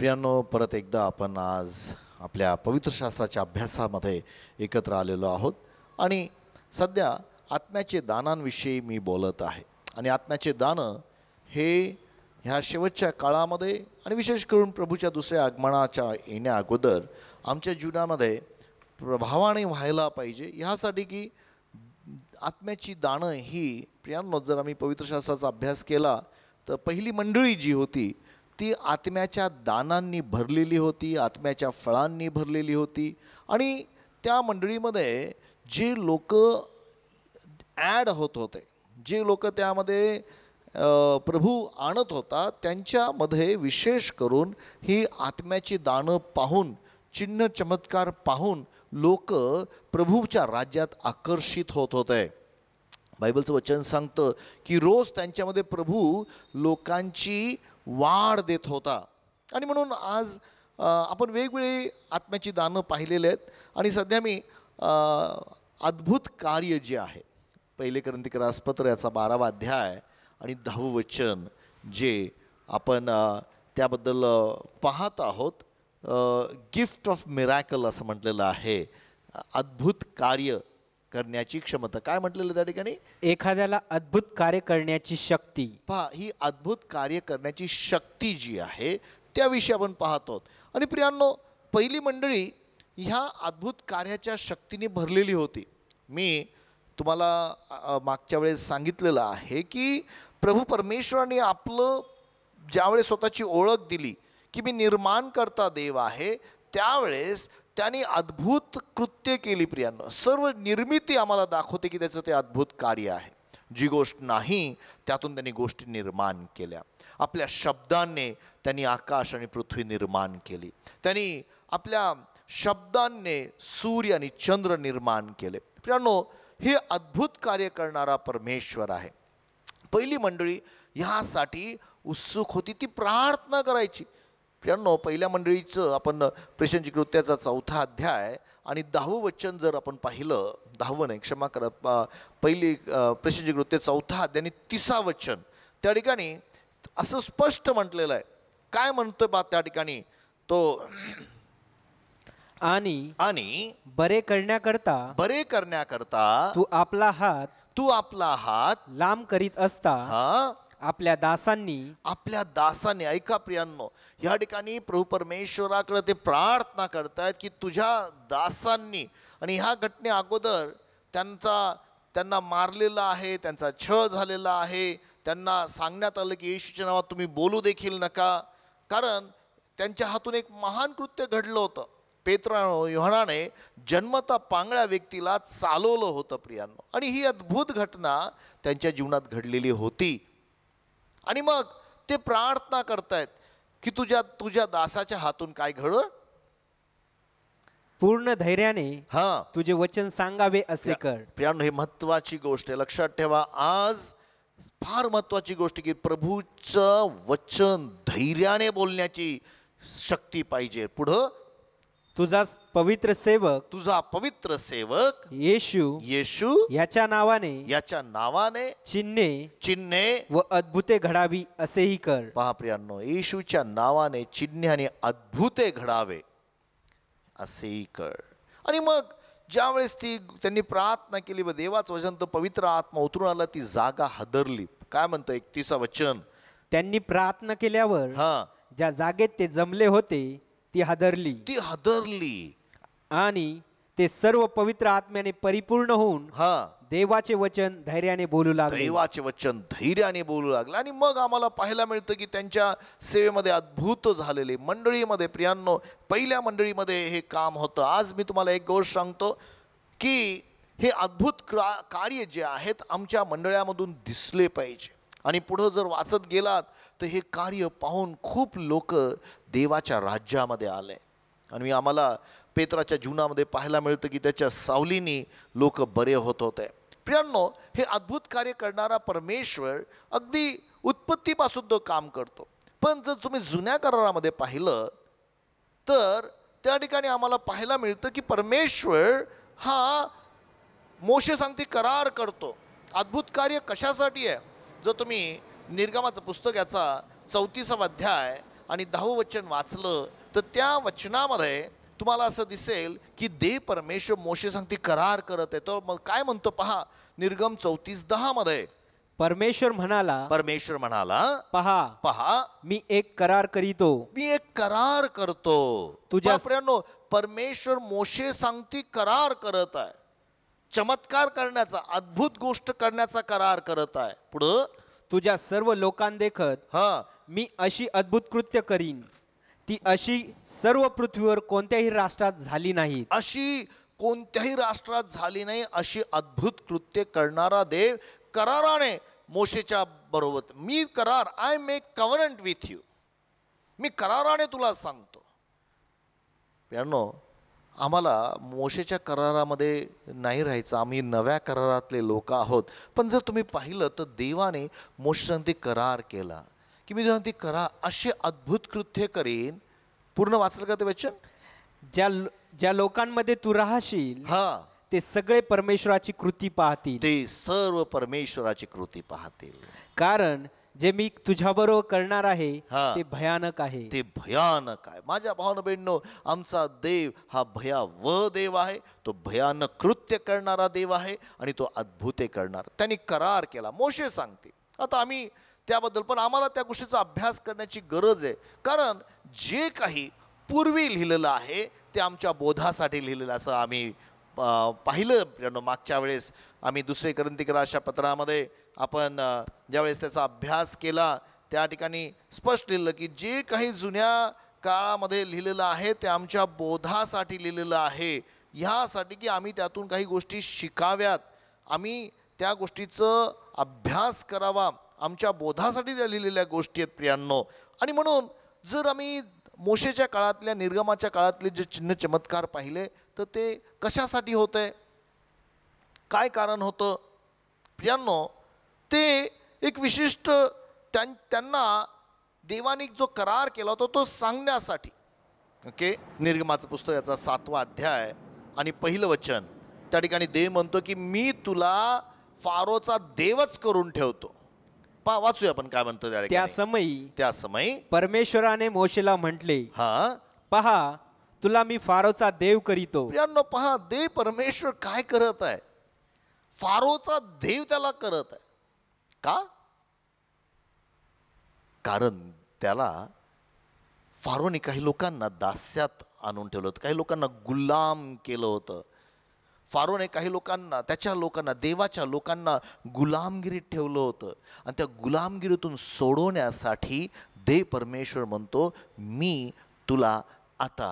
प्रियांनो परत एकदा आपण आज आपल्या पवित्र शास्त्राच्या अभ्यासामध्ये एकत्र आलेलो आहोत आणि सध्या आत्म्याचे दानांविषयी मी बोलत आहे आणि आत्म्याचे दानं हे ह्या शेवटच्या काळामध्ये आणि विशेष करून प्रभूच्या दुसऱ्या आगमनाच्या येण्या अगोदर आमच्या जीवनामध्ये प्रभावाने व्हायला पाहिजे ह्यासाठी की आत्म्याची दानं ही प्रियांनो जर आम्ही पवित्रशास्त्राचा अभ्यास केला तर पहिली मंडळी जी होती ती आत्म्याच्या दानांनी भरलेली होती आत्म्याच्या फळांनी भरलेली होती आणि त्या मंडळीमध्ये जे लोक ॲड होत होते जे लोक त्यामध्ये प्रभू आणत होता त्यांच्यामध्ये विशेष करून ही आत्म्याची दानं पाहून चिन्ह चमत्कार पाहून लोक प्रभूच्या राज्यात आकर्षित होत होते बायबलचं वचन सांगतं की रोज त्यांच्यामध्ये प्रभू लोकांची वाढ देत होता आणि म्हणून आज आपण वेगवेगळी आत्म्याची दानं पाहिलेले आहेत आणि सध्या मी अद्भुत कार्य जे आहे पहिले क्रासपत्र याचा बारावा अध्याय आणि दहावं वचन जे आपण त्याबद्दल पाहत आहोत गिफ्ट ऑफ मिरॅकल असं म्हटलेलं आहे अद्भुत कार्य करण्याची क्षमता काय म्हटलेलं त्या ठिकाणी एखाद्याला अद्भुत कार्य करण्याची शक्ती पहा ही अद्भुत कार्य करण्याची शक्ती जी आहे त्याविषयी आपण पाहतो आणि प्रियांनो पहिली मंडळी ह्या अद्भुत कार्याच्या शक्तीने भरलेली होती मी तुम्हाला मागच्या वेळेस सांगितलेलं आहे की प्रभू परमेश्वराने आपलं ज्यावेळेस स्वतःची ओळख दिली की मी निर्माण करता देव आहे त्यावेळेस त्यांनी अद्भुत कृत्य केली प्रियांनो सर्व निर्मिती आम्हाला दाखवते की त्याचं ते अद्भुत कार्य आहे जी गोष्ट नाही त्यातून त्यांनी गोष्टी निर्माण केल्या आपल्या शब्दांनी त्यांनी आकाश आणि पृथ्वी निर्माण केली त्यांनी आपल्या शब्दांनी सूर्य आणि चंद्र निर्माण केले प्रियांनो हे अद्भुत कार्य करणारा परमेश्वर आहे पहिली मंडळी ह्यासाठी उत्सुक होती ती प्रार्थना करायची प्रियांनो पहिल्या मंडळीचं आपण प्रेषणची कृत्याचा चौथा अध्याय आणि दहावं वचन जर आपण पाहिलं दहावं नाही क्षमा करा पहिली प्रेषणची कृत्य चौथा अध्याय आणि तिसरा वचन त्या ठिकाणी असं स्पष्ट म्हटलेलं आहे काय म्हणतोय बा त्या ठिकाणी तो आणि आणि बरे करण्याकरता बरे करण्याकरता तू आपला हात तू आपला हात लांब करीत असता हा आपल्या दासांनी आपल्या दासांनी ऐका प्रियांनो या ठिकाणी प्रभू परमेश्वराकडे ते प्रार्थना करतायत की तुझ्या दासांनी आणि ह्या घटने अगोदर त्यांचा त्यांना मारलेला आहे त्यांचा छळ झालेला आहे त्यांना सांगण्यात आलं की येशूच्या नावात तुम्ही बोलू देखील नका कारण त्यांच्या हातून एक महान कृत्य घडलं होतं पेत्रा योहनाने जन्मता पांगळ्या व्यक्तीला चालवलं होतं प्रियांनो आणि ही अद्भुत घटना त्यांच्या जीवनात घडलेली होती आणि मग ते प्रार्थना करतायत की तुझ्या तुझ्या दासाच्या हातून काय घड पूर्ण धैर्याने हा तुझे वचन सांगावे असे कर प्रियानो हे महत्वाची गोष्ट आहे लक्षात ठेवा आज फार महत्वाची गोष्ट की प्रभूचं वचन धैर्याने बोलण्याची शक्ती पाहिजे पुढं तुझा पवित्र सेवक तुझा पवित्र सेवक येशू येशू याच्या नावाने याच्या नावाने चिन्हे चिन्हे व अद्भुते घडावी असेही कर पहाप्रियांनो येशूच्या नावाने चिन्हे आणि अद्भुते घडावे असेही कर आणि मग ज्यावेळेस ती त्यांनी प्रार्थना केली व देवाचं वचन तो पवित्र आत्मा उतरून आला ती जागा हदरली काय म्हणतो एकतीसा वचन त्यांनी प्रार्थना केल्यावर हा ज्या जागेत ते जमले होते ती हादरली ती हादरली आणि ते सर्व पवित्र आत्म्याने परिपूर्ण होऊन हा देवाचे वचन धैर्याने बोलू लागले देवाचे वचन धैर्याने बोलू लागले आणि मग आम्हाला पाहायला मिळतं की त्यांच्या सेवेमध्ये अद्भुत झालेले मंडळीमध्ये प्रियांनो पहिल्या मंडळीमध्ये हे काम होतं आज मी तुम्हाला एक गोष्ट सांगतो की हे अद्भुत कार्य जे आहेत आमच्या मंडळामधून दिसले पाहिजे आणि पुढं जर वाचत गेलात तर हे कार्य पाहून खूप लोक देवाच्या राज्यामध्ये आलं आहे आणि आम्हाला पेत्राच्या जीवनामध्ये पाहायला मिळतं की त्याच्या सावलीनी लोक बरे होत होते प्रियांनो हे अद्भुत कार्य करणारा परमेश्वर अगदी उत्पत्तीपासून तो काम करतो पण जर तुम्ही जुन्या करारामध्ये पाहिलं तर त्या ठिकाणी आम्हाला पाहायला मिळतं की परमेश्वर हा मोशे सांगती करार करतो अद्भुत कार्य कशासाठी आहे जर तुम्ही निर्गमाचं पुस्तक याचा चौतीसावा अध्याय आणि दहावं वचन वाचलं तर त्या वचनामध्ये तुम्हाला असं दिसेल की दे परमेश्वर मोशे सांगती करार करत आहे तो मग काय म्हणतो पहा निर्गम चौतीस मध्ये परमेश्वर म्हणाला परमेश्वर म्हणाला पहा पहा मी एक करार करीतो मी एक करार करतो तुझ्या परमेश्वर मोशे सांगती करार करत आहे चमत्कार करण्याचा अद्भुत गोष्ट करण्याचा करार करत आहे पुढं तुझ्या सर्व लोकांदेखत हा मी अशी अद्भुत कृत्य करीन ती अशी सर्व पृथ्वीवर कोणत्याही राष्ट्रात झाली नाही अशी कोणत्याही राष्ट्रात झाली नाही अशी अद्भुत कृत्य करणारा देव कराराने मोशेच्या बरोबर मी करार I make covenant with you मी कराराने तुला सांगतो प्यानो आम्हाला मोशेच्या करारामध्ये नाही राहायचं आम्ही नव्या करारातले लोक आहोत पण जर तुम्ही पाहिलं तर देवाने मोशेसंती करार केला की मी ती करा असे अद्भुत कृत्य करेन पूर्ण वाचलं का ते वचन ज्या ज्या लोकांमध्ये तू राहशील हा ते सगळे परमेश्वराची कृती पाहतील ते सर्व परमेश्वराची कृती पाहतील कारण जे मी तुझ्याबरोबर करणार आहे ते भयानक आहे ते भयानक आहे माझ्या भावना बहिणीनो आमचा देव हा भयाव देव आहे तो भयानक कृत्य करणारा देव आहे आणि तो अद्भुते करणार त्यांनी करार केला मोशे सांगते आता आम्ही त्याबद्दल पण आम्हाला त्या गोष्टीचा अभ्यास करण्याची गरज आहे कारण जे काही पूर्वी लिहिलेलं आहे ते आमच्या बोधासाठी लिहिलेलं असं आम्ही पाहिलं मागच्या वेळेस आम्ही दुसरे अशा पत्रामध्ये आपण ज्यावेळेस त्याचा अभ्यास केला त्या ठिकाणी स्पष्ट लिहिलं की जे काही जुन्या काळामध्ये लिहिलेलं आहे ते आमच्या बोधासाठी लिहिलेलं आहे ह्यासाठी की आम्ही त्यातून काही गोष्टी शिकाव्यात आम्ही त्या गोष्टीचं अभ्यास करावा आमच्या बोधासाठी त्या लिहिलेल्या गोष्टी आहेत प्रियांनो आणि म्हणून जर आम्ही मोशेच्या काळातल्या निर्गमाच्या काळातले जे चिन्ह चमत्कार पाहिले तर ते कशासाठी आहे काय कारण होतं प्रियांनो ते एक विशिष्ट त्यां त्यांना देवाने जो करार केला होता तो सांगण्यासाठी ओके निर्गमाचं पुस्तक याचा सातवा अध्याय आणि पहिलं वचन त्या ठिकाणी देव म्हणतो की मी तुला फारोचा देवच करून ठेवतो पा वाचूया आपण काय म्हणतो त्या समयी त्या समय परमेश्वराने मोशेला म्हटले हा पहा तुला मी फारोचा देव करीतो पहा देव परमेश्वर काय करत आहे फारोचा देव त्याला करत आहे का कारण त्याला फारोने काही लोकांना दास्यात आणून ठेवलं होतं काही लोकांना गुलाम केलं होतं फारोने काही लोकांना त्याच्या लोकांना देवाच्या लोकांना गुलामगिरीत ठेवलं होतं आणि त्या गुलामगिरीतून सोडवण्यासाठी दे परमेश्वर म्हणतो मी तुला आता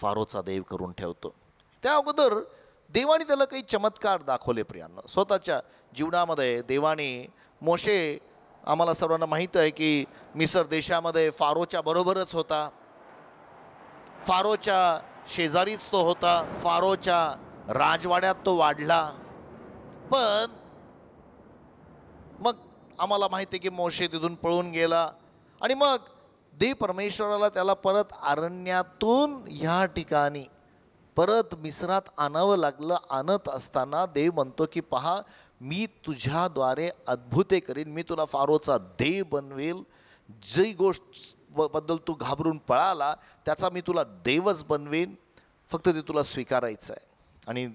फारोचा देव करून ठेवतो त्या अगोदर देवाने त्याला काही चमत्कार दाखवले प्रियांना स्वतःच्या जीवनामध्ये देवाने मोशे आम्हाला सर्वांना माहीत आहे की मिसर देशामध्ये फारोच्या बरोबरच होता फारोच्या शेजारीच तो होता फारोच्या राजवाड्यात तो वाढला पण मग आम्हाला माहिती आहे की मोशे तिथून पळून गेला आणि मग दे परमेश्वराला त्याला परत अरण्यातून ह्या ठिकाणी परत मिसरात आणावं लागलं आणत असताना देव म्हणतो की पहा मी तुझ्याद्वारे अद्भुते करीन मी तुला फारोचा देव बनवेल जी गोष्ट बद्दल तू घाबरून पळाला त्याचा मी तुला देवच बनवेन फक्त ते तुला स्वीकारायचं आहे आणि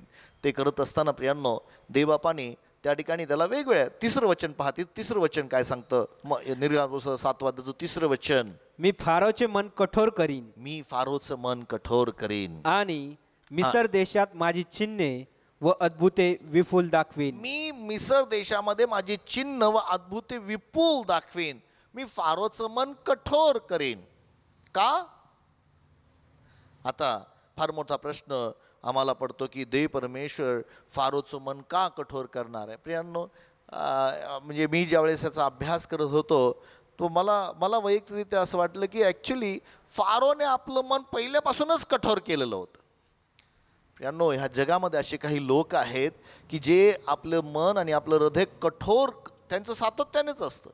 ते करत असताना प्रियांनो देवबापाने त्या ठिकाणी त्याला वेगवेगळ्या तिसरं वचन पाहते तिसरं वचन काय सांगतं मग निर्गास सातवादाचं तिसरं वचन मी फारोचे मन कठोर करीन मी फारोचं मन कठोर करीन आणि मिसर देशात माझी चिन्हे व अद्भुते विपुल दाखवीन मी मिसर देशामध्ये माझी चिन्ह व अद्भुते विपुल दाखवीन मी फारोचं मन कठोर करीन का आता फार मोठा प्रश्न आम्हाला पडतो की दे परमेश्वर फारोचं मन का कठोर करणार आहे प्रियांनो म्हणजे मी ज्यावेळेस याचा अभ्यास करत होतो तो मला मला वैयक्तिकरित्या असं वाटलं की ॲक्च्युली फारोने आपलं मन पहिल्यापासूनच कठोर केलेलं होतं प्रियांनो ह्या जगामध्ये असे काही लोक आहेत की जे आपलं मन आणि आपलं हृदय कठोर त्यांचं सातत्यानेच असतं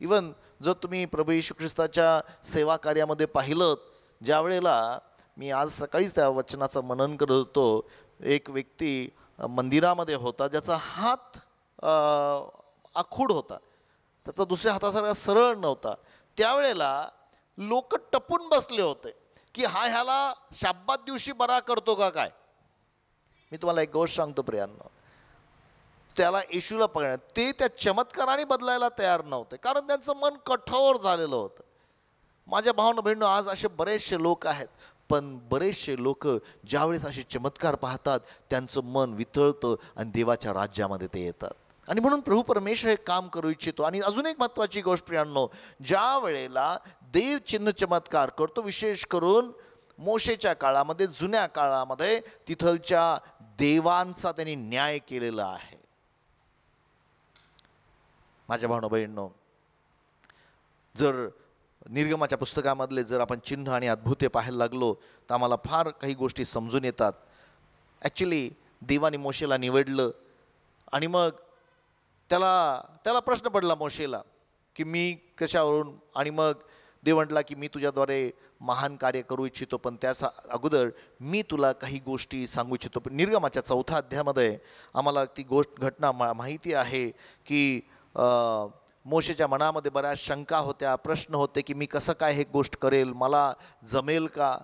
इवन जर तुम्ही प्रभू यशू ख्रिस्ताच्या सेवा कार्यामध्ये पाहिलं ज्या वेळेला मी आज सकाळीच त्या वचनाचं मनन करत होतो एक व्यक्ती मंदिरामध्ये होता ज्याचा हात आखूड होता त्याचा दुसऱ्या हातासारखा सरळ नव्हता त्यावेळेला लोक टपून बसले होते की हा ह्याला शाब्बात दिवशी बरा करतो का काय मी तुम्हाला एक गोष्ट सांगतो प्रियांना त्याला येशूला पकडण्या ते त्या चमत्काराने बदलायला तयार नव्हते कारण त्यांचं मन कठोर झालेलं होतं माझ्या भावना बहिणू आज असे बरेचसे लोक आहेत पण बरेचसे लोक ज्यावेळेस असे चमत्कार पाहतात त्यांचं मन वितळतं आणि देवाच्या राज्यामध्ये ते येतात आणि म्हणून प्रभू परमेश्वर हे काम करू इच्छितो आणि अजून एक महत्त्वाची गोष्ट प्रियांनो ज्या वेळेला देव चिन्ह चमत्कार करतो विशेष करून मोशेच्या काळामध्ये जुन्या काळामध्ये तिथलच्या देवांचा त्यांनी न्याय केलेला आहे माझ्या भाऊ जर निर्गमाच्या पुस्तकामधले जर आपण चिन्ह आणि अद्भुते पाहायला लागलो तर आम्हाला फार काही गोष्टी समजून येतात ॲक्च्युली देवाने मोशेला निवडलं आणि मग त्याला त्याला प्रश्न पडला मोशेला की मी कशावरून आणि मग देव म्हटला की मी तुझ्याद्वारे महान कार्य करू इच्छितो पण त्याचा अगोदर मी तुला काही गोष्टी सांगू इच्छितो पण निर्गमाच्या चौथा अध्यायामध्ये आम्हाला ती गोष्ट घटना मा माहिती आहे की मोशेच्या मनामध्ये बऱ्याच शंका होत्या प्रश्न होते की मी कसं काय हे गोष्ट करेल मला जमेल का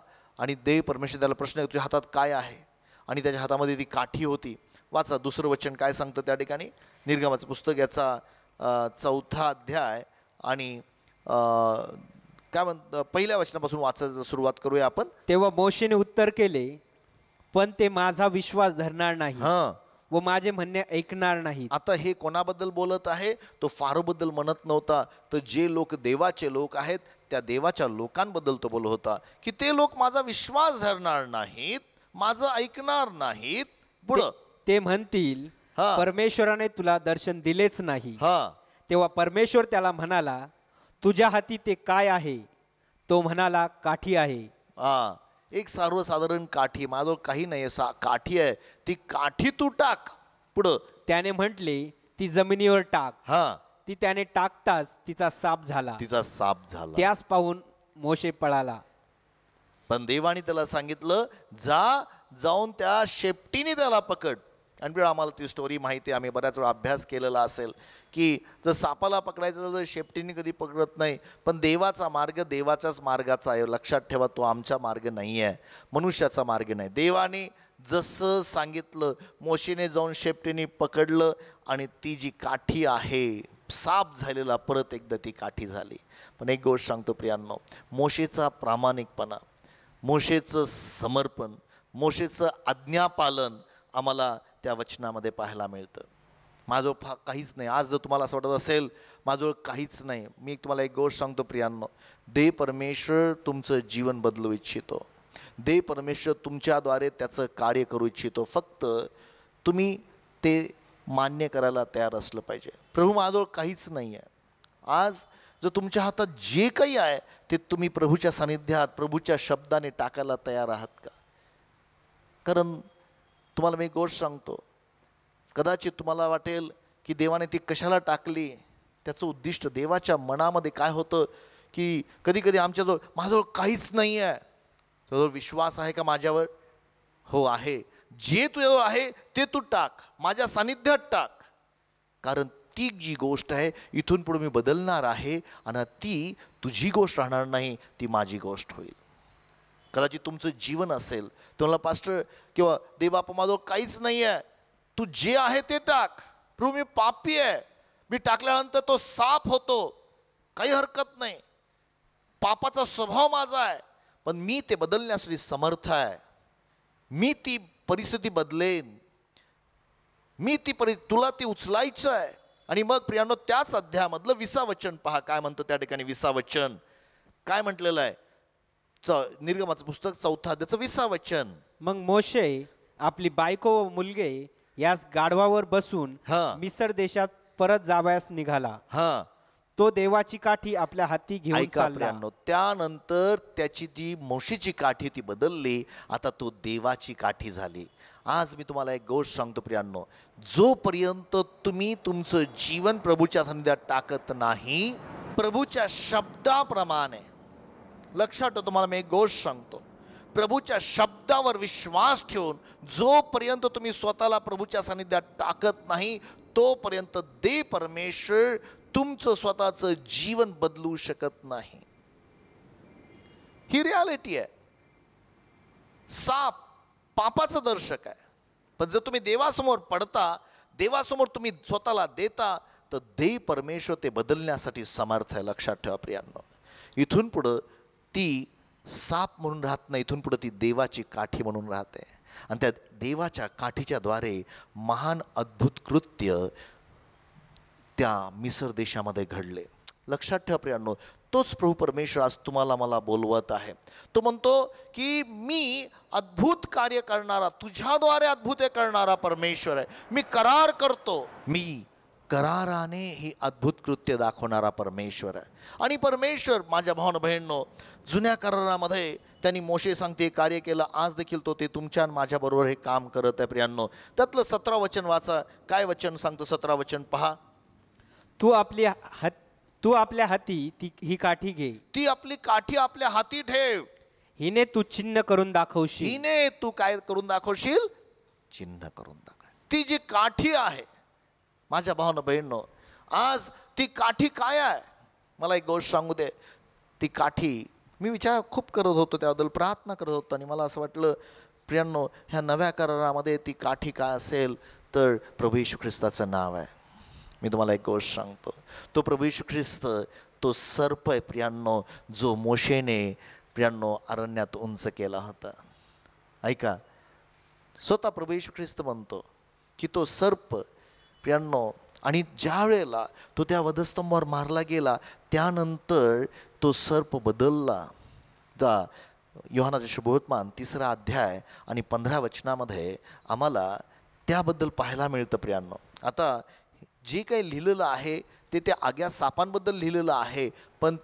आणि देव परमेश्वर त्याला प्रश्न तुझ्या हातात काय आहे आणि त्याच्या हातामध्ये ती काठी होती वाचा दुसरं वचन काय सांगतं त्या ठिकाणी निर्गमाचं पुस्तक याचा चौथा अध्याय आणि काय म्हणत पहिल्या वचनापासून वाचायचं सुरुवात करूया आपण तेव्हा मोशेने उत्तर केले पण ते माझा विश्वास धरणार नाही हां व माझे म्हणणे ऐकणार नाही आता हे कोणाबद्दल बोलत आहे तो फारोबद्दल म्हणत नव्हता तर जे लोक देवाचे लोक आहेत त्या देवाच्या लोकांबद्दल तो बोलत होता की ते लोक माझा विश्वास धरणार नाहीत माझं ऐकणार नाहीत पुढं ते म्हणतील परमेश्वराने तुला दर्शन दिलेच नाही हा तेव्हा परमेश्वर त्याला म्हणाला तुझ्या हाती ते काय आहे तो म्हणाला काठी आहे एक सर्वसाधारण काठी माझं काही नाही सा काठी आहे ती काठी तू टाक पुढं त्याने म्हटले ती जमिनीवर टाक हा ती त्याने टाकताच तिचा साप झाला तिचा साप झाला त्यास पाहून मोशे पळाला पण देवाने त्याला सांगितलं जा जाऊन त्या शेपटीने त्याला पकड आणि आम्हाला ती स्टोरी माहिती आम्ही बऱ्याच वेळा अभ्यास केलेला असेल की जर सापाला पकडायचं तर शेपटीने कधी पकडत नाही पण देवाचा मार्ग देवाच्याच मार्गाचा आहे लक्षात ठेवा तो आमचा मार्ग नाही आहे मनुष्याचा मार्ग नाही देवाने जसं सांगितलं मोशीने जाऊन शेपटीने पकडलं आणि ती जी काठी आहे साप झालेला परत एकदा ती काठी झाली पण एक गोष्ट सांगतो प्रियांनो मोशेचा प्रामाणिकपणा मोशेचं समर्पण मोशेचं आज्ञापालन आम्हाला त्या वचनामध्ये पाहायला मिळतं माझं फा काहीच नाही आज जर तुम्हाला असं वाटत असेल माझं काहीच नाही मी तुम्हाला एक गोष्ट सांगतो प्रियांनो दे परमेश्वर तुमचं जीवन बदलू इच्छितो दे परमेश्वर तुमच्याद्वारे त्याचं कार्य करू इच्छितो फक्त तुम्ही ते मान्य करायला तयार असलं पाहिजे प्रभू माझं काहीच नाही आहे आज जर तुमच्या हातात जे काही आहे ते तुम्ही प्रभूच्या सानिध्यात प्रभूच्या शब्दाने टाकायला तयार आहात का कारण तुम्हाला मी गोष्ट सांगतो कदाचित तुम्हाला वाटेल की देवाने ती कशाला टाकली त्याचं उद्दिष्ट देवाच्या मनामध्ये काय होतं की कधी कधी आमच्याजवळ माझ्याजवळ काहीच नाही आहे तुझ्याजवळ विश्वास आहे का माझ्यावर हो आहे जे तुझ्याजवळ आहे ते तू टाक माझ्या सानिध्यात टाक कारण ती जी गोष्ट आहे इथून पुढे मी बदलणार आहे आणि ती तुझी गोष्ट राहणार नाही ती माझी गोष्ट होईल कदाचित तुमचं जीवन असेल तुम्हाला पास्टर किंवा देबापा माझं काहीच नाही आहे तू जे आहे ते टाक प्रभू मी पापी आहे मी टाकल्यानंतर तो साफ होतो काही हरकत नाही पापाचा स्वभाव माझा आहे पण मी ते बदलण्यासाठी समर्थ आहे मी ती परिस्थिती बदलेन मी ती परि तुला ती उचलायचं आहे आणि मग प्रियानो त्याच अध्यायामधलं विसावचन पहा काय म्हणतो त्या ठिकाणी विसावचन काय म्हटलेलं आहे च निर्गमाचं पुस्तक चौथा त्याचं विसावचन मग मोशे आपली बायको व मुलगे यास गाढवावर बसून मिसर देशात परत जावयास निघाला हा तो देवाची काठी आपल्या हाती घेऊन त्यानंतर त्याची जी मोशीची काठी ती बदलली आता तो देवाची काठी झाली आज मी तुम्हाला एक गोष्ट सांगतो प्रियांनो जोपर्यंत तुम्ही तुमचं जीवन प्रभूच्या सन्निधात टाकत नाही प्रभूच्या शब्दाप्रमाणे लक्षात तुम्हाला मी एक गोष्ट सांगतो प्रभूच्या शब्दावर विश्वास ठेवून जोपर्यंत तुम्ही स्वतःला प्रभूच्या सानिध्यात टाकत नाही तोपर्यंत दे परमेश्वर तुमचं स्वतःचं जीवन बदलू शकत नाही ही रियालिटी आहे साप पापाचं दर्शक आहे पण जर तुम्ही देवासमोर पडता देवासमोर तुम्ही स्वतःला देता तर दे परमेश्वर ते बदलण्यासाठी समर्थ आहे लक्षात ठेवा प्रियांनो इथून पुढं ती साप म्हणून राहत नाही इथून पुढे ती देवाची काठी म्हणून राहते आणि त्या देवाच्या काठीच्याद्वारे महान अद्भुत कृत्य त्या मिसर देशामध्ये घडले लक्षात ठेवा प्रियांनो तोच प्रभू परमेश्वर आज तुम्हाला मला बोलवत आहे तो म्हणतो की मी अद्भुत कार्य करणारा तुझ्याद्वारे अद्भुत करणारा परमेश्वर आहे मी करार करतो मी कराराने ही अद्भुत कृत्य दाखवणारा परमेश्वर आहे आणि परमेश्वर माझ्या भावन बहिणनो जुन्या करारामध्ये त्यांनी मोशे सांगते कार्य केलं आज देखील तो ते तुमच्या माझ्याबरोबर हे काम करत आहे प्रियांनो त्यातलं सतरा वचन वाचा काय वचन सांगतो सतरा वचन पहा तू आपली हात तू आपल्या हाती ती ही काठी घे ती आपली काठी आपल्या हाती ठेव हिने तू चिन्ह करून दाखवशील हिने तू काय करून दाखवशील चिन्ह करून दाखव ती जी काठी आहे माझ्या भावनं बहिणनो आज ती काठी काय आहे मला एक गोष्ट सांगू दे ती काठी मी विचार खूप करत होतो त्याबद्दल प्रार्थना करत होतो आणि मला असं वाटलं प्रियांनो ह्या नव्या करारामध्ये ती काठी काय असेल तर प्रभू यशू ख्रिस्ताचं नाव आहे मी तुम्हाला एक गोष्ट सांगतो तो प्रभू यशू ख्रिस्त तो सर्प आहे प्रियांनो जो मोशेने प्रियांनो अरण्यात उंच केला होता ऐका स्वतः प्रभू यशू ख्रिस्त म्हणतो की तो सर्प प्रियांनो आणि ज्या वेळेला तो त्या वधस्तंभावर मारला गेला त्यानंतर तो सर्प बदलला जा योहानाचे शुभोत्मान तिसरा अध्याय आणि पंधरा वचनामध्ये आम्हाला त्याबद्दल पाहायला मिळतं प्रियांनो आता जे काही लिहिलेलं आहे ते त्या आग्या सापांबद्दल लिहिलेलं आहे पण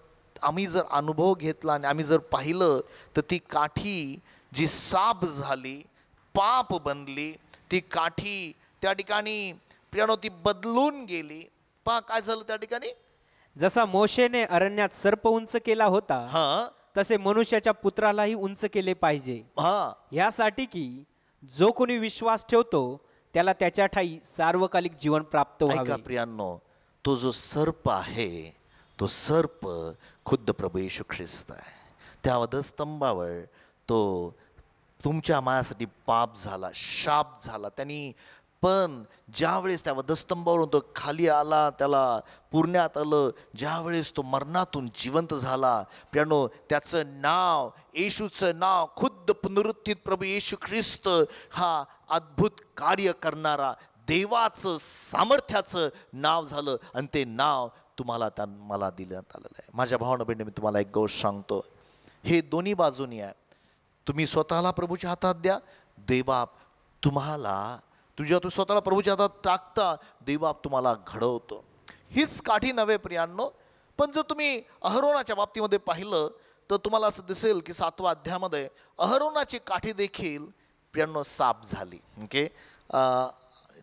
आम्ही जर अनुभव घेतला आणि आम्ही जर पाहिलं तर ती काठी जी साप झाली पाप बनली ती काठी त्या ठिकाणी प्रियानो ती बदलून गेली पहा काय झालं त्या ठिकाणी जसा मोशेने अरण्यात सर्प उंच केला होता हा तसे मनुष्याच्या पुत्रालाही उंच केले पाहिजे हा ह्यासाठी की जो कोणी विश्वास ठेवतो त्याला त्याच्या ठाई सार्वकालिक जीवन प्राप्त होईल प्रियांनो तो जो सर्प आहे तो सर्प खुद्द प्रभू येशू ख्रिस्त आहे त्या वधस्तंभावर तो तुमच्या मायासाठी पाप झाला शाप झाला त्यांनी पण ज्यावेळेस त्या वधस्तंभावरून तो खाली आला त्याला पुरण्यात आलं ज्यावेळेस तो मरणातून जिवंत झाला प्यानो त्याचं नाव येशूचं नाव खुद्द पुनरुत्थित प्रभू येशू ख्रिस्त हा अद्भुत कार्य करणारा देवाचं सामर्थ्याचं नाव झालं आणि ते नाव तुम्हाला त्या मला दिलं आलेलं आहे माझ्या भावना बहिणी मी तुम्हाला एक गोष्ट सांगतो हे दोन्ही बाजूनी आहे तुम्ही स्वतःला प्रभूच्या हातात द्या देवा तुम्हाला जेव्हा तू स्वतःला प्रभूच्या हातात टाकता देवबाप तुम्हाला घडवतो हीच काठी नव्हे प्रियांनो पण जर तुम्ही अहरोनाच्या बाबतीमध्ये पाहिलं तर तुम्हाला असं दिसेल की सातवा अध्यामध्ये अहरोनाची काठी देखील प्रियांनो साप झाली ओके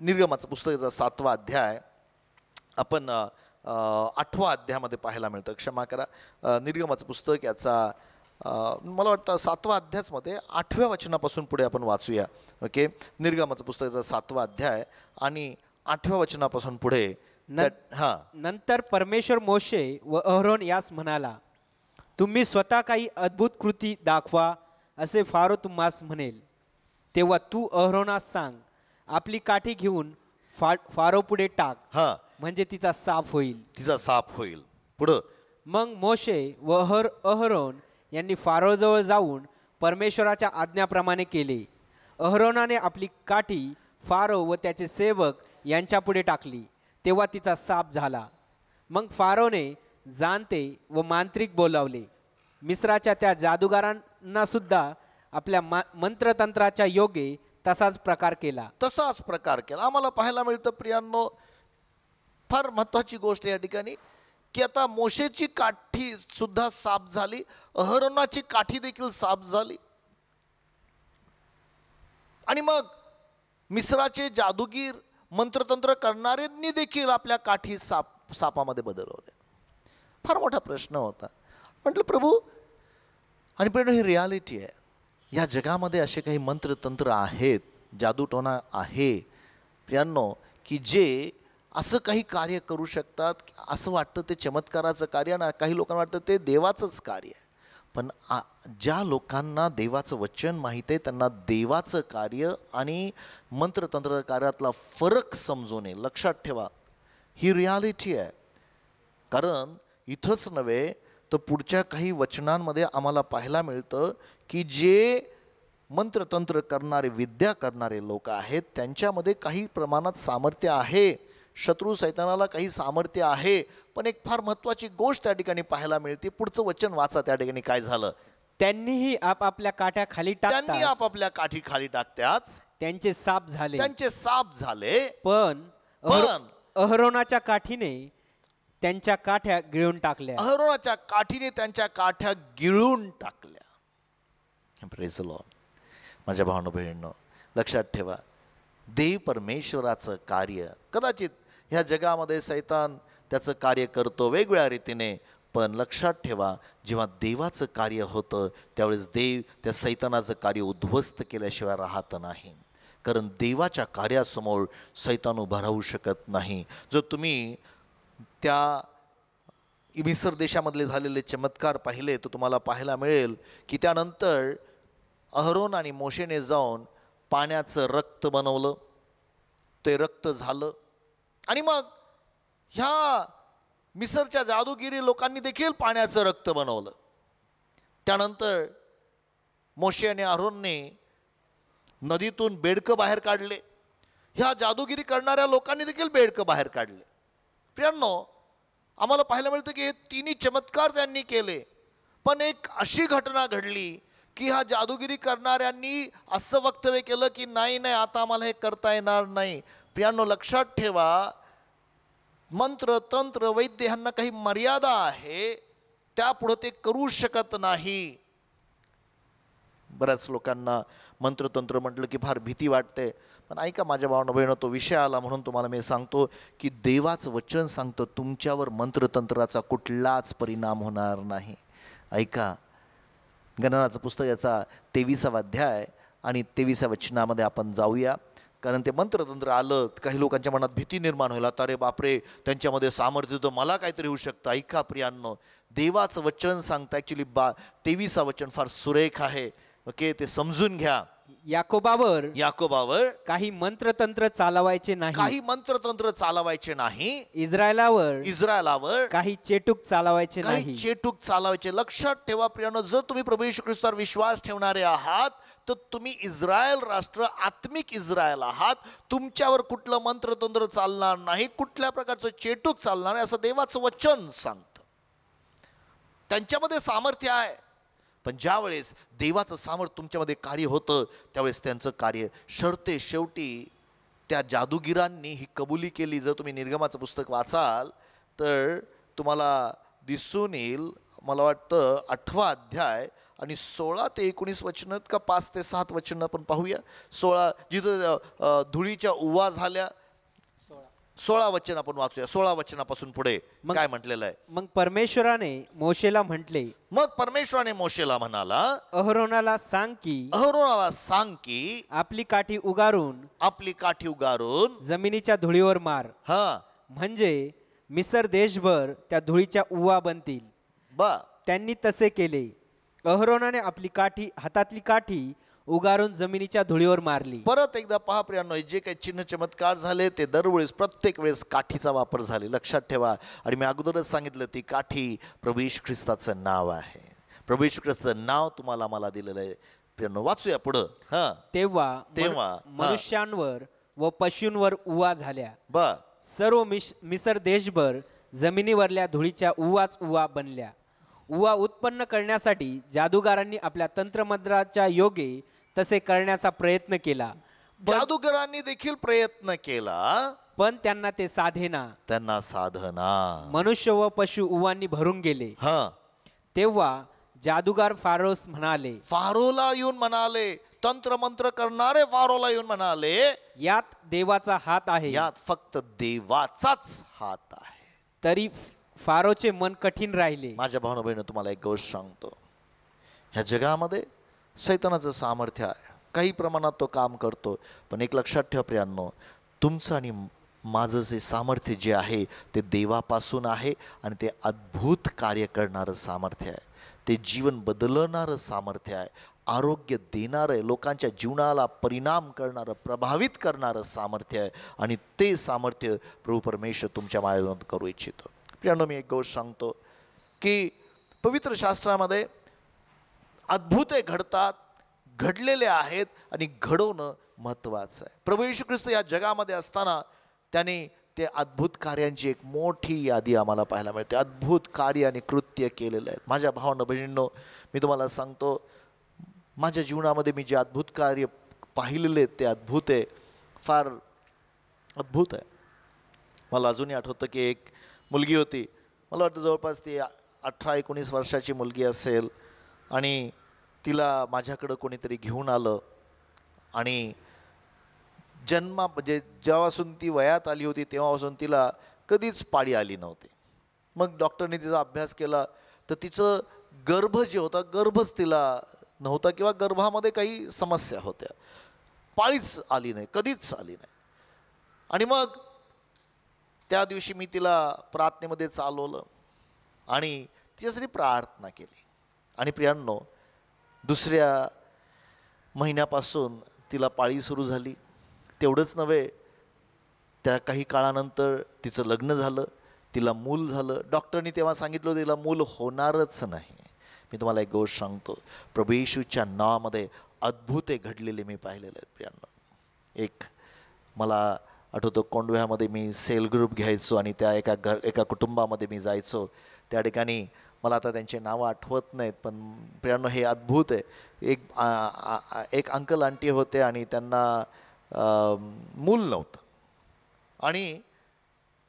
निर्गमाचं याचा सातवा अध्याय आपण आठवा अध्यायामध्ये पाहायला मिळतं क्षमा करा निर्गमाचं पुस्तक याचा मला वाटतं सातवा अध्यायामध्ये आठव्या वचनापासून पुढे आपण वाचूया ओके निर्गमाचं पुस्तकाचा सातवा अध्याय आणि आठव्या वचनापासून पुढे हा नंतर परमेश्वर मोशे व अहरोन यास म्हणाला तुम्ही स्वतः काही अद्भुत कृती दाखवा असे फारो तुम्हास म्हणेल तेव्हा तू अहरोनास सांग आपली काठी घेऊन फा फारो पुढे टाक हा म्हणजे तिचा साफ होईल तिचा साफ होईल पुढं मग मोशे व अहर अहरोन यांनी फारोजवळ जाऊन परमेश्वराच्या आज्ञाप्रमाणे केले अहरोनाने आपली काठी फारो व त्याचे सेवक यांच्यापुढे टाकली तेव्हा तिचा साप झाला मग फारोने जाणते व मांत्रिक बोलावले मिस्राच्या त्या जादूगारांना सुद्धा आपल्या मा मंत्रतंत्राच्या योगे तसाच प्रकार केला तसाच प्रकार केला आम्हाला पाहायला मिळतं प्रियांनो फार महत्त्वाची गोष्ट या ठिकाणी की आता मोशेची काठी सुद्धा साफ झाली अहरोनाची काठी देखील साफ झाली आणि मग मिश्राचे जादूगीर मंत्रतंत्र करणाऱ्यांनी देखील आपल्या काठी साप सापामध्ये बदलवले फार मोठा प्रश्न होता म्हटलं प्रभू आणि पण ही रियालिटी आहे या जगामध्ये असे काही मंत्रतंत्र आहेत जादूटोना आहे प्रियांनो की जे असं काही कार्य करू शकतात असं वाटतं ते चमत्काराचं कार्य ना काही लोकांना वाटतं ते देवाचंच कार्य आहे पण आ ज्या लोकांना देवाचं वचन माहीत आहे त्यांना देवाचं कार्य आणि मंत्रतंत्र कार्यातला फरक समजवणे लक्षात ठेवा ही रियालिटी आहे कारण इथंच नव्हे तर पुढच्या काही वचनांमध्ये आम्हाला पाहायला मिळतं की जे मंत्रतंत्र करणारे विद्या करणारे लोक आहेत त्यांच्यामध्ये काही प्रमाणात सामर्थ्य आहे शत्रू सैतानाला काही सामर्थ्य आहे पण एक फार महत्वाची गोष्ट त्या ठिकाणी पाहायला मिळते पुढचं वचन वाचा त्या ठिकाणी काय झालं त्यांनीही आपापल्या काठ्या खाली त्यांनी आपापल्या काठी खाली टाकत्याच त्यांचे साप झाले त्यांचे साप झाले पण पण काठीने त्यांच्या काठ्या गिळून टाकल्या अहरोनाच्या काठीने त्यांच्या काठ्या गिळून टाकल्या माझ्या भावनो बहिणींनो लक्षात ठेवा देव परमेश्वराचं कार्य कदाचित ह्या जगामध्ये सैतान त्याचं कार्य करतो वेगवेगळ्या रीतीने पण लक्षात ठेवा जेव्हा देवाचं कार्य होतं त्यावेळेस देव त्या सैतानाचं कार्य उद्ध्वस्त केल्याशिवाय राहत नाही कारण देवाच्या कार्यासमोर सैतान उभा राहू शकत नाही जर तुम्ही त्या मिसर देशामधले झालेले चमत्कार पाहिले तर तुम्हाला पाहायला मिळेल की त्यानंतर अहरोन आणि मोशेने जाऊन पाण्याचं रक्त बनवलं ते रक्त झालं आणि मग ह्या मिसरच्या जादूगिरी लोकांनी देखील पाण्याचं रक्त बनवलं त्यानंतर मोशे आणि अरुणने नदीतून बेडकं बाहेर काढले ह्या जादूगिरी करणाऱ्या लोकांनी देखील बेडकं बाहेर काढले प्रियांनो आम्हाला पाहायला मिळतं की हे तिन्ही चमत्कार त्यांनी केले पण एक अशी घटना घडली की हा जादूगिरी करणाऱ्यांनी असं वक्तव्य केलं की नाही नाही आता आम्हाला हे करता येणार नाही प्रियांनो लक्षात ठेवा मंत्र तंत्र वैद्य ह्यांना काही मर्यादा आहे त्यापुढं ते करू शकत नाही बऱ्याच लोकांना मंत्रतंत्र म्हटलं की फार भीती वाटते पण ऐका माझ्या भावना बहिणं तो विषय आला म्हणून तुम्हाला मी सांगतो की देवाचं वचन सांगतं तुमच्यावर मंत्रतंत्राचा कुठलाच परिणाम होणार नाही ऐका गणनाचं पुस्तक याचा तेविसावा अध्याय आणि तेविसा वचनामध्ये आपण जाऊया कारण ते मंत्रतंत्र आलं काही लोकांच्या मनात भीती निर्माण होईल आता रे बापरे त्यांच्यामध्ये सामर्थ्य तर मला काहीतरी होऊ शकतं ऐका प्रियांनो देवाचं वचन सांगता ॲक्च्युली बा तेवीसा वचन फार सुरेख आहे ओके ते समजून घ्या याकोबावर याकोबावर काही मंत्रतंत्र चालवायचे नाही काही मंत्रतंत्र चालवायचे नाही इस्रायलावर इस्रायलावर काही चेटूक चालवायचे काही नाही चेटूक चालवायचे लक्षात ठेवा प्रियानो जर तुम्ही प्रभू येशू ख्रिस्तावर विश्वास ठेवणारे आहात तर तुम्ही इस्रायल राष्ट्र आत्मिक इस्रायल आहात तुमच्यावर कुठलं मंत्रतंत्र चालणार नाही कुठल्या प्रकारचं चेटूक चालणार नाही असं देवाचं वचन सांगतं त्यांच्यामध्ये सामर्थ्य आहे पण ज्यावेळेस देवाचं सामर्थ तुमच्यामध्ये कार्य होतं त्यावेळेस त्यांचं कार्य शर्ते शेवटी त्या जादूगिरांनी ही कबुली केली जर तुम्ही निर्गमाचं पुस्तक वाचाल तर तुम्हाला दिसून येईल मला वाटतं आठवा अध्याय आणि सोळा ते एकोणीस वचनात का पाच ते सात वचनं आपण पाहूया सोळा जिथं धुळीच्या उवा झाल्या सोळा वचन आपण वाचूया सोळा वचनापासून पुढे मग- काय म्हटलेलं आहे मग परमेश्वराने मोशेला म्हटले मग परमेश्वराने मोशेला म्हणाला अहरोनाला सांग की अहरोनाला सांग की आपली काठी उगारून आपली काठी उगारून जमिनीच्या धुळीवर मार हा म्हणजे मिसर देशभर त्या धुळीच्या उवा बनतील ब त्यांनी तसे केले अहरोनाने आपली काठी हातातली काठी उगारून जमिनीच्या धुळीवर मारली परत एकदा पहा प्रियानो जे काही चिन्ह चमत्कार झाले ते दरवेळेस प्रत्येक वेळेस काठीचा वापर झाले लक्षात ठेवा आणि मी अगोदरच सांगितलं ती काठी प्रवेश ख्रिस्ताचं नाव आहे प्रवेश ख्रिस्ताचं नाव तुम्हाला मला दिलेलं आहे प्रियानो वाचूया पुढं हा तेव्हा तेव्हा मनुष्यांवर व पशूंवर उवा झाल्या ब सर्व मिश मिसर देशभर जमिनीवरल्या धुळीच्या उवाच उवा बनल्या उवा उत्पन्न करण्यासाठी जादूगारांनी आपल्या तंत्रमंत्राच्या योगे तसे करण्याचा प्रयत्न केला जादूगरांनी देखील प्रयत्न केला पण त्यांना ते साधेना त्यांना साधना मनुष्य व पशु उवांनी भरून गेले तेव्हा जादूगार फारोस म्हणाले फारोला येऊन म्हणाले तंत्र मंत्र करणारे फारोला येऊन म्हणाले यात देवाचा हात आहे यात फक्त देवाचाच हात आहे तरी फारोचे मन कठीण राहिले माझ्या भावना बहिणी तुम्हाला एक गोष्ट सांगतो ह्या जगामध्ये सैतानाचं सामर्थ्य आहे काही प्रमाणात तो काम करतो पण एक लक्षात ठेवा प्रियांनो तुमचं आणि माझं जे सामर्थ्य जे आहे ते देवापासून आहे आणि ते अद्भुत कार्य करणारं सामर्थ्य आहे ते जीवन बदलणारं सामर्थ्य आहे आरोग्य देणारं लोकांच्या जीवनाला परिणाम करणारं प्रभावित करणारं सामर्थ्य आहे आणि ते सामर्थ्य प्रभू परमेश्वर तुमच्या माझ्या करू इच्छितो प्रियांनो मी एक गोष्ट सांगतो की पवित्र शास्त्रामध्ये अद्भुते घडतात घडलेले आहेत आणि घडवणं महत्त्वाचं आहे प्रभू येशू ख्रिस्त या जगामध्ये असताना त्यांनी ते अद्भुत कार्यांची एक मोठी यादी आम्हाला पाहायला मिळते अद्भुत कार्य आणि कृत्य केलेलं आहेत माझ्या भावना बहिणींनो मी तुम्हाला सांगतो माझ्या जीवनामध्ये मी जे अद्भुत कार्य पाहिलेले ते अद्भुत आहे फार अद्भुत आहे मला अजूनही आठवतं की एक मुलगी होती मला वाटतं जवळपास ती अठरा एकोणीस वर्षाची मुलगी असेल आणि तिला माझ्याकडं कोणीतरी घेऊन आलं आणि जन्मा म्हणजे जेव्हापासून ती वयात आली होती तेव्हापासून तिला कधीच पाळी आली नव्हती मग डॉक्टरने तिचा अभ्यास केला तर तिचं गर्भ जे होता गर्भच तिला नव्हता किंवा गर्भामध्ये काही समस्या होत्या पाळीच आली नाही कधीच आली नाही आणि मग त्या दिवशी मी तिला प्रार्थनेमध्ये चालवलं आणि तिच्यासाठी प्रार्थना केली आणि प्रियांनो दुसऱ्या महिन्यापासून तिला पाळी सुरू झाली तेवढंच नव्हे त्या काही काळानंतर तिचं लग्न झालं तिला मूल झालं डॉक्टरनी तेव्हा सांगितलं तिला मूल होणारच नाही मी तुम्हाला एक गोष्ट सांगतो प्रभू येशूच्या नावामध्ये अद्भुते घडलेले मी पाहिलेले आहेत प्रियांना एक मला आठवतो कोंडव्यामध्ये मी सेल ग्रुप घ्यायचो आणि त्या एका घर एका कुटुंबामध्ये मी जायचो त्या ठिकाणी मला आता त्यांची नावं आठवत नाहीत पण प्रियानो हे अद्भुत आहे एक एक अंकल आंटी होते आणि त्यांना मूल नव्हतं आणि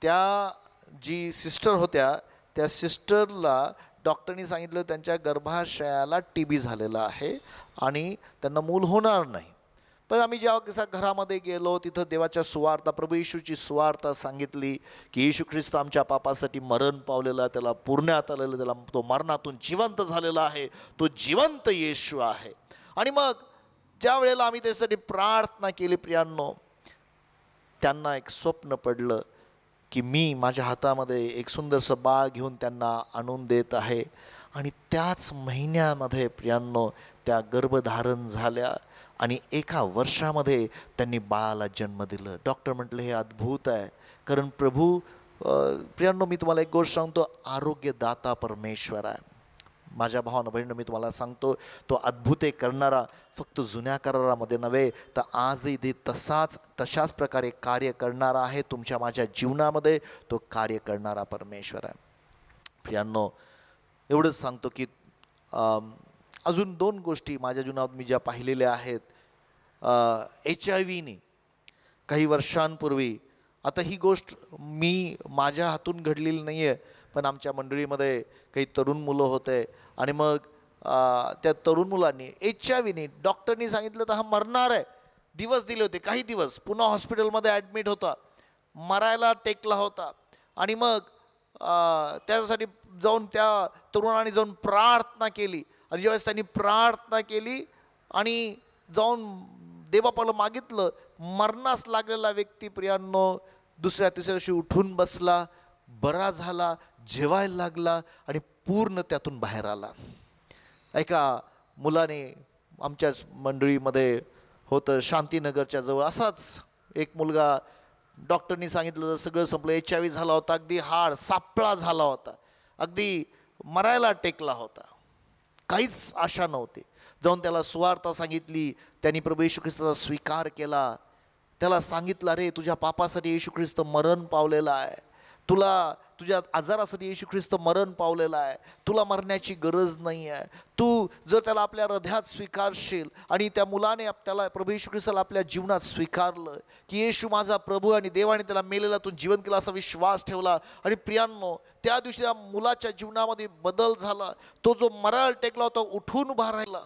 त्या जी सिस्टर होत्या त्या सिस्टरला डॉक्टरनी सांगितलं त्यांच्या गर्भाशयाला टी बी झालेला आहे आणि त्यांना मूल होणार नाही पण आम्ही जेव्हा घरामध्ये गेलो तिथं देवाच्या सुवार्ता प्रभू येशूची सुवार्ता सांगितली की येशू ख्रिस्त आमच्या पापासाठी मरण पावलेला त्याला पुरण्यात आलेलं त्याला तो मरणातून जिवंत झालेला आहे तो जिवंत येशू आहे आणि मग ज्या वेळेला आम्ही त्यासाठी प्रार्थना केली प्रियांनो त्यांना एक स्वप्न पडलं की मी माझ्या हातामध्ये एक सुंदरसं बाळ घेऊन त्यांना आणून देत आहे आणि त्याच महिन्यामध्ये प्रियांनो त्या गर्भधारण झाल्या आणि एका वर्षामध्ये त्यांनी बाळाला जन्म दिलं डॉक्टर म्हटलं हे अद्भुत आहे कारण प्रभू प्रियांनो मी तुम्हाला एक गोष्ट सांगतो आरोग्यदाता परमेश्वर आहे माझ्या भावानं बहिणं मी तुम्हाला सांगतो तो अद्भुते करणारा फक्त जुन्या करारामध्ये नव्हे तर आजही ते तसाच तशाच प्रकारे कार्य करणारा आहे तुमच्या माझ्या जीवनामध्ये तो कार्य करणारा परमेश्वर आहे प्रियांनो एवढंच सांगतो की अजून दोन गोष्टी माझ्या जीवनात मी ज्या पाहिलेल्या आहेत एच आय व्हीने काही वर्षांपूर्वी आता ही गोष्ट मी माझ्या हातून घडलेली नाही आहे पण आमच्या मंडळीमध्ये काही तरुण मुलं होते आणि मग त्या तरुण मुलांनी एच आय व्हीने डॉक्टरनी सांगितलं तर हा मरणार आहे दिवस दिले होते काही दिवस पुन्हा हॉस्पिटलमध्ये ॲडमिट होता मरायला टेकला होता आणि मग त्याच्यासाठी जाऊन त्या तरुणाने जाऊन प्रार्थना केली आणि ज्यावेळेस त्यांनी प्रार्थना केली आणि जाऊन देवापाला मागितलं मरणास लागलेला व्यक्ती प्रियांनो दुसऱ्या तिसऱ्या दिवशी उठून बसला बरा झाला जेवायला लागला आणि पूर्ण त्यातून बाहेर आला ऐका मुलाने आमच्याच मंडळीमध्ये होतं शांतीनगरच्या जवळ असाच एक मुलगा डॉक्टरनी सांगितलं सगळं संपलं एच आय झाला होता अगदी हाड सापळा झाला होता अगदी मरायला टेकला होता काहीच आशा नव्हते जाऊन त्याला सुवार्ता सांगितली त्यांनी प्रभू येशू ख्रिस्ताचा स्वीकार केला त्याला सांगितलं रे तुझ्या पापासाठी येशू ख्रिस्त मरण पावलेलं आहे तुला तुझ्या आजारासाठी येशू ख्रिस्त मरण पावलेला आहे तुला मरण्याची गरज नाही आहे तू जर त्याला आपल्या हृदयात स्वीकारशील आणि त्या मुलाने त्याला प्रभू येशू ख्रिस्ताला आपल्या जीवनात स्वीकारलं की येशू माझा प्रभू आणि देवाने त्याला मेलेला तू जीवन केला असा विश्वास ठेवला आणि प्रियांनो त्या दिवशी त्या मुलाच्या जीवनामध्ये बदल झाला तो जो मराळ टेकला होता उठून उभा राहिला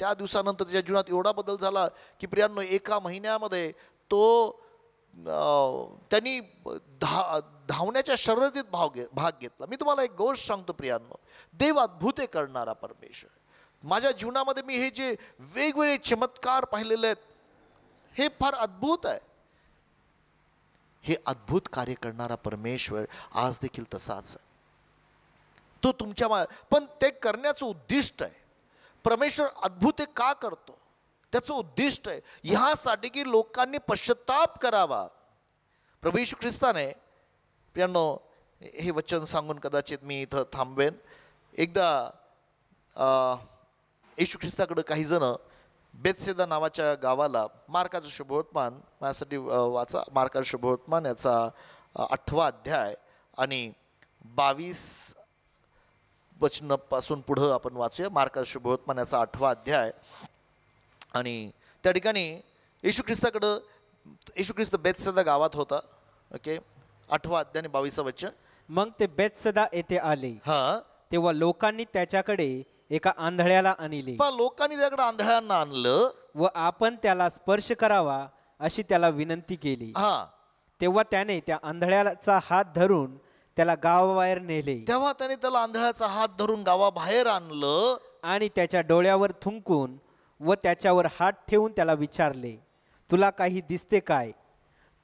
त्या दिवसानंतर त्याच्या जीवनात एवढा बदल झाला की प्रियांनो एका महिन्यामध्ये तो त्यांनी धा धावण्याच्या शर्यतीत भाव घे भाग घेतला मी तुम्हाला एक गोष्ट सांगतो प्रियांनो देव अद्भुते करणारा परमेश्वर माझ्या जीवनामध्ये मी हे जे वेगवेगळे चमत्कार पाहिलेले आहेत हे फार अद्भुत आहे हे अद्भुत कार्य करणारा परमेश्वर आज देखील तसाच आहे तो तुमच्या पण ते करण्याचं उद्दिष्ट आहे परमेश्वर अद्भुते का करतो त्याचं उद्दिष्ट आहे ह्यासाठी की लोकांनी पश्चाताप करावा प्रभू यशू ख्रिस्ताने प्रियांनो हे वचन सांगून कदाचित मी इथं थांबवेन एकदा येशू ख्रिस्ताकडं काही जण बेतसेदा नावाच्या गावाला मार्काचं शुभवर्तमान माझ्यासाठी वाचा मार्काचं शुभवर्तमान याचा आठवा अध्याय आणि बावीस वचनापासून पुढं आपण वाचूया मार्काचं शुभवर्तमान याचा आठवा अध्याय आणि त्या ठिकाणी येशू ख्रिस्ताकडं येशू ख्रिस्त बेतसदा गावात होता ओके आठवा अध्याय बावीस वचन मग ते बेतसदा येथे आले हा तेव्हा लोकांनी त्याच्याकडे एका आंधळ्याला आणले लोकांनी त्याकडे आंधळ्यांना आणलं व आपण त्याला स्पर्श करावा अशी त्याला विनंती केली हा तेव्हा त्याने त्या आंधळ्याचा हात धरून त्याला गावाबाहेर नेले तेव्हा त्याने त्याला आंधळ्याचा हात धरून गावाबाहेर आणलं आणि त्याच्या डोळ्यावर थुंकून व त्याच्यावर हात ठेवून त्याला विचारले तुला काही दिसते काय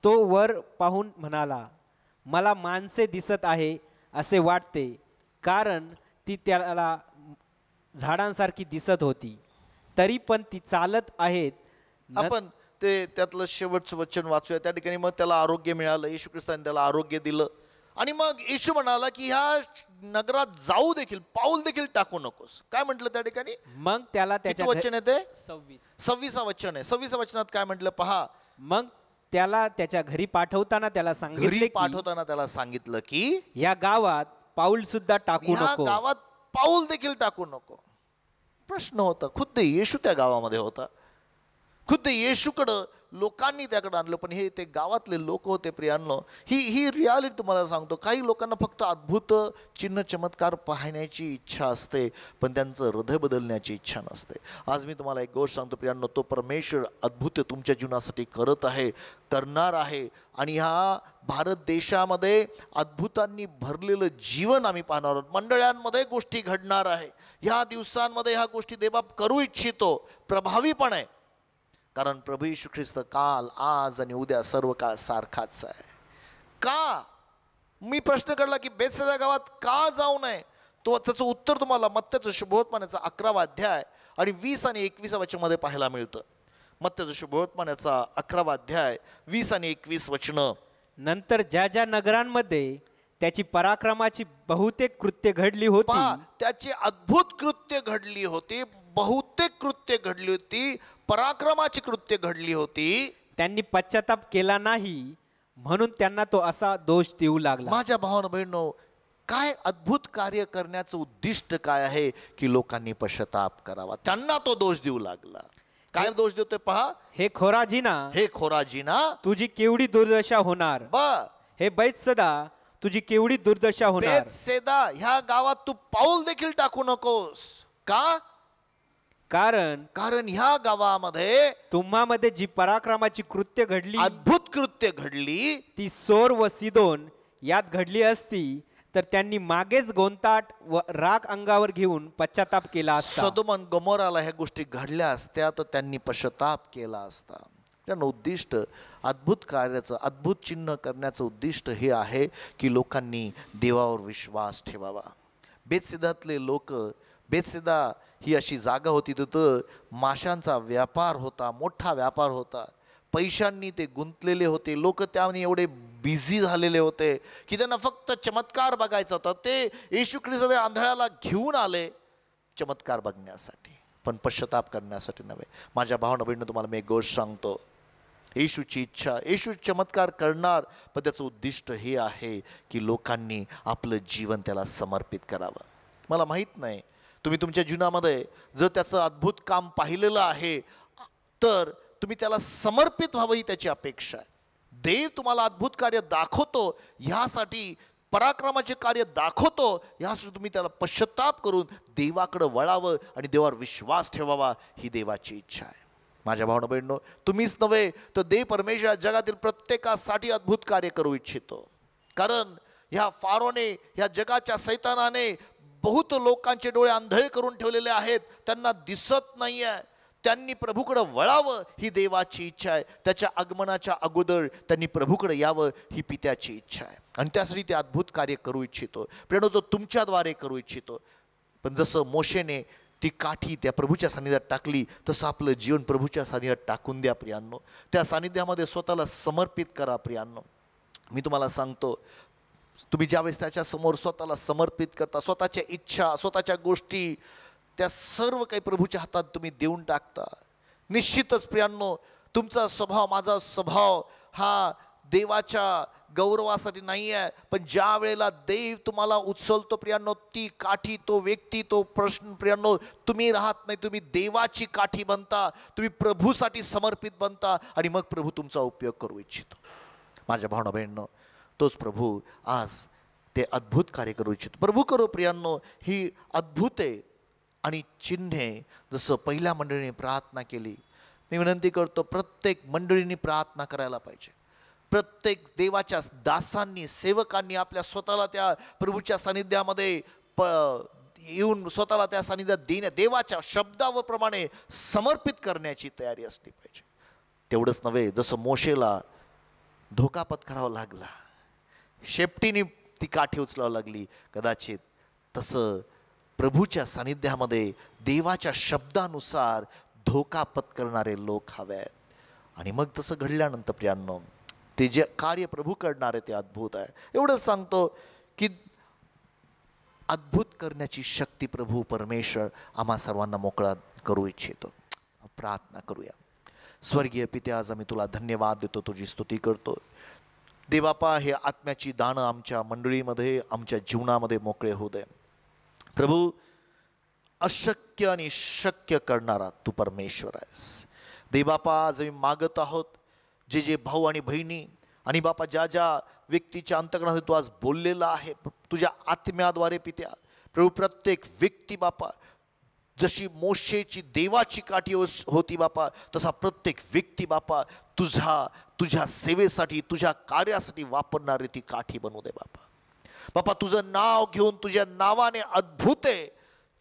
तो वर पाहून म्हणाला मला माणसे दिसत आहे असे वाटते कारण ती त्याला झाडांसारखी दिसत होती तरी पण ती चालत आहेत आपण ते त्यातलं शेवटचं वचन वाचूया त्या ठिकाणी मग त्याला आरोग्य मिळालं येशू ख्रिस्ताने त्याला आरोग्य दिलं आणि मग येशू म्हणाला की ह्या नगरात जाऊ देखील पाऊल देखील टाकू नकोस काय म्हंटल त्या ठिकाणी मग त्याला त्याच्या वचन येते सव्वीस सव्वीसा वचन आहे सव्वीसा वचनात काय म्हटलं पहा मग त्याला त्याच्या घरी पाठवताना त्याला घरी पाठवताना त्याला सांगितलं की या गावात पाऊल सुद्धा टाकू नको गावात पाऊल देखील टाकू नको प्रश्न होता खुद्द येशू त्या गावामध्ये होता खुद्द येशूकडं लोकांनी त्याकडे आणलं पण हे ते गावातले लोक होते प्रियांनो ही ही रियालिटी तुम्हाला सांगतो काही लोकांना फक्त अद्भुत चिन्ह चमत्कार पाहण्याची इच्छा असते पण त्यांचं हृदय बदलण्याची इच्छा नसते आज मी तुम्हाला एक गोष्ट सांगतो प्रियांनो तो परमेश्वर अद्भुत तुमच्या जीवनासाठी करत आहे करणार आहे आणि ह्या भारत देशामध्ये अद्भुतांनी भरलेलं जीवन आम्ही पाहणार आहोत मंडळांमध्ये गोष्टी घडणार आहे ह्या दिवसांमध्ये ह्या गोष्टी देवा करू इच्छितो प्रभावीपणे कारण प्रभू यशू ख्रिस्त काल आज आणि उद्या सर्व काळ सारखाच आहे का मी प्रश्न काढला की बेचसाच्या गावात का जाऊ नये तो त्याचं उत्तर तुम्हाला मत्त्याचं शुभवत्मानाचा अकरावा अध्याय आणि वीस आणि एकवीस वचनामध्ये पाहायला मिळतं मत्त्याचं शुभवत्मानाचा अकरावा अध्याय वीस आणि एकवीस वचन नंतर ज्या ज्या नगरांमध्ये त्याची पराक्रमाची बहुतेक कृत्य घडली होती त्याची अद्भुत कृत्य घडली होती बहुतेक कृत्य घडली होती पराक्रमाची कृत्य घडली होती त्यांनी पश्चाताप केला नाही म्हणून त्यांना तो असा दोष देऊ लागला माझ्या भावन बहिणो काय अद्भुत कार्य करण्याचं उद्दिष्ट काय आहे की लोकांनी पश्चाताप करावा त्यांना तो दोष देऊ लागला काय दोष देतोय पहा हे खोराजीना हे खोराजीना तुझी केवढी दुर्दशा होणार ब हे बैत सदा तुझी केवढी दुर्दशा होणार सेदा ह्या गावात तू पाऊल देखील टाकू नकोस का कारण कारण ह्या गावामध्ये तुम्हामध्ये जी पराक्रमाची कृत्य घडली अद्भुत कृत्य घडली ती सोर व सिदोन यात घडली असती तर त्यांनी मागेच गोंताट व राग अंगावर घेऊन पश्चाताप केला असता सदोमन गमोराला ह्या गोष्टी घडल्या असत्या तर त्यांनी पश्चाताप केला असता त्यानं उद्दिष्ट अद्भुत कार्याचं अद्भुत चिन्ह करण्याचं उद्दिष्ट हे आहे की लोकांनी देवावर विश्वास ठेवावा बेदसिद्धातले लोक बेतसिदा ही अशी जागा होती तिथं माशांचा व्यापार होता मोठा व्यापार होता पैशांनी ते गुंतलेले होते लोक त्याने एवढे बिझी झालेले होते की त्यांना फक्त चमत्कार बघायचा होता ते येशू ख्रिस्त आंधळ्याला घेऊन आले चमत्कार बघण्यासाठी पण पश्चाताप करण्यासाठी नव्हे माझ्या भावना बहिणीनं तुम्हाला मी एक गोष्ट सांगतो येशूची इच्छा येशू चमत्कार करणार पण त्याचं उद्दिष्ट हे आहे की लोकांनी आपलं जीवन त्याला समर्पित करावं मला माहीत नाही तुम्ही तुमच्या जीवनामध्ये जर त्याचं अद्भुत काम पाहिलेलं आहे तर तुम्ही त्याला समर्पित व्हावं ही त्याची अपेक्षा आहे देव तुम्हाला अद्भुत कार्य दाखवतो ह्यासाठी पराक्रमाचे कार्य दाखवतो ह्यासाठी तुम्ही त्याला पश्चाताप करून देवाकडं वळावं आणि देवावर विश्वास ठेवावा ही देवाची इच्छा आहे माझ्या भावना बहिणो तुम्हीच नव्हे तर देव परमेश्वर जगातील प्रत्येकासाठी अद्भुत कार्य करू इच्छितो कारण ह्या फारोने ह्या जगाच्या सैतानाने बहुत लोकांचे डोळे अंधळे करून ठेवलेले आहेत त्यांना दिसत नाही आहे त्यांनी प्रभूकडं वळावं ही देवाची इच्छा आहे त्याच्या आगमनाच्या अगोदर त्यांनी प्रभूकडे यावं ही पित्याची इच्छा आहे आणि त्यासाठी ते अद्भुत कार्य करू इच्छितो प्रेरणा तो तुमच्याद्वारे करू इच्छितो पण जसं मोशेने ती काठी त्या प्रभूच्या सानिध्यात टाकली तसं आपलं जीवन प्रभूच्या सानिध्यात टाकून द्या प्रियांनो त्या सानिध्यामध्ये स्वतःला समर्पित करा प्रियांनो मी तुम्हाला सांगतो तुम्ही ज्यावेळेस समोर स्वतःला समर्पित करता स्वतःच्या इच्छा स्वतःच्या गोष्टी त्या सर्व काही प्रभूच्या हातात तुम्ही देऊन टाकता निश्चितच प्रियांनो तुमचा स्वभाव माझा स्वभाव हा देवाच्या गौरवासाठी नाही आहे पण ज्या वेळेला देव तुम्हाला उचलतो प्रियांनो ती काठी तो व्यक्ती तो प्रश्न प्रियांनो तुम्ही राहत नाही तुम्ही देवाची काठी बनता तुम्ही प्रभूसाठी समर्पित बनता आणि मग प्रभू तुमचा उपयोग करू इच्छितो माझ्या भावना बहिणनं तोच प्रभू आज ते अद्भुत कार्य करू इच्छित प्रभू करो प्रियांनो ही अद्भुते आणि चिन्हे जसं पहिल्या मंडळीने प्रार्थना केली मी विनंती करतो प्रत्येक मंडळींनी प्रार्थना करायला पाहिजे प्रत्येक देवाच्या दासांनी सेवकांनी आपल्या स्वतःला त्या प्रभूच्या सानिध्यामध्ये प येऊन स्वतःला त्या सानिध्यात देण्या देवाच्या शब्दाप्रमाणे समर्पित करण्याची तयारी असली पाहिजे तेवढंच नव्हे जसं मोशेला धोका पत्करावा लागला शेपटीने ती काठी उचलावं लागली कदाचित तसं प्रभूच्या सानिध्यामध्ये देवाच्या शब्दानुसार धोका पत्करणारे लोक आहेत आणि मग तसं घडल्यानंतर प्रियांनो ते जे कार्य प्रभू करणारे ते अद्भुत आहे एवढंच सांगतो की अद्भुत करण्याची शक्ती प्रभू परमेश्वर आम्हा सर्वांना मोकळा करू इच्छितो प्रार्थना करूया स्वर्गीय पित्या आज आम्ही तुला धन्यवाद देतो तुझी स्तुती करतो देवापा हे आत्म्याची दानं आमच्या मंडळीमध्ये आमच्या जीवनामध्ये मोकळे होऊ दे प्रभू अशक्य आणि शक्य करणारा तू परमेश्वर आहेस देबापा आज आम्ही मागत आहोत जे जे भाऊ आणि बहिणी आणि बापा ज्या ज्या व्यक्तीच्या अंतकरणात तू आज बोललेला आहे तुझ्या आत्म्याद्वारे पित्या प्रभू प्रत्येक व्यक्ती बापा जशी मोशेची देवाची काठी होती बापा तसा प्रत्येक व्यक्ती बापा तुझा तुझ्या सेवेसाठी तुझ्या कार्यासाठी वापरणारी ती काठी बनू दे बापा बापा तुझं नाव घेऊन तुझ्या नावाने अद्भुते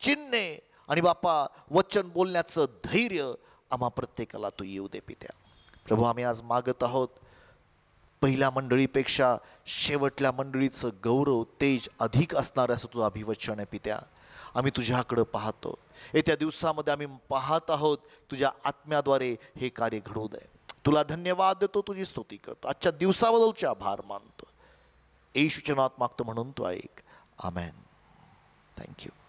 चिन्हे आणि बापा वचन बोलण्याचं धैर्य आम्हा प्रत्येकाला तू येऊ दे पित्या प्रभू आम्ही आज मागत आहोत पहिल्या मंडळीपेक्षा शेवटल्या मंडळीचं गौरव तेज अधिक असणार असं तुझं अभिवचन आहे पित्या आम्ही तुझ्याकडं पाहतो येत्या दिवसामध्ये आम्ही पाहत आहोत तुझ्या आत्म्याद्वारे हे कार्य घडू दे तुला धन्यवाद देतो तुझी स्तुती करतो आजच्या दिवसाबद्दलचे आभार मानतो ए मागतो म्हणून तो ऐक आमॅन थँक्यू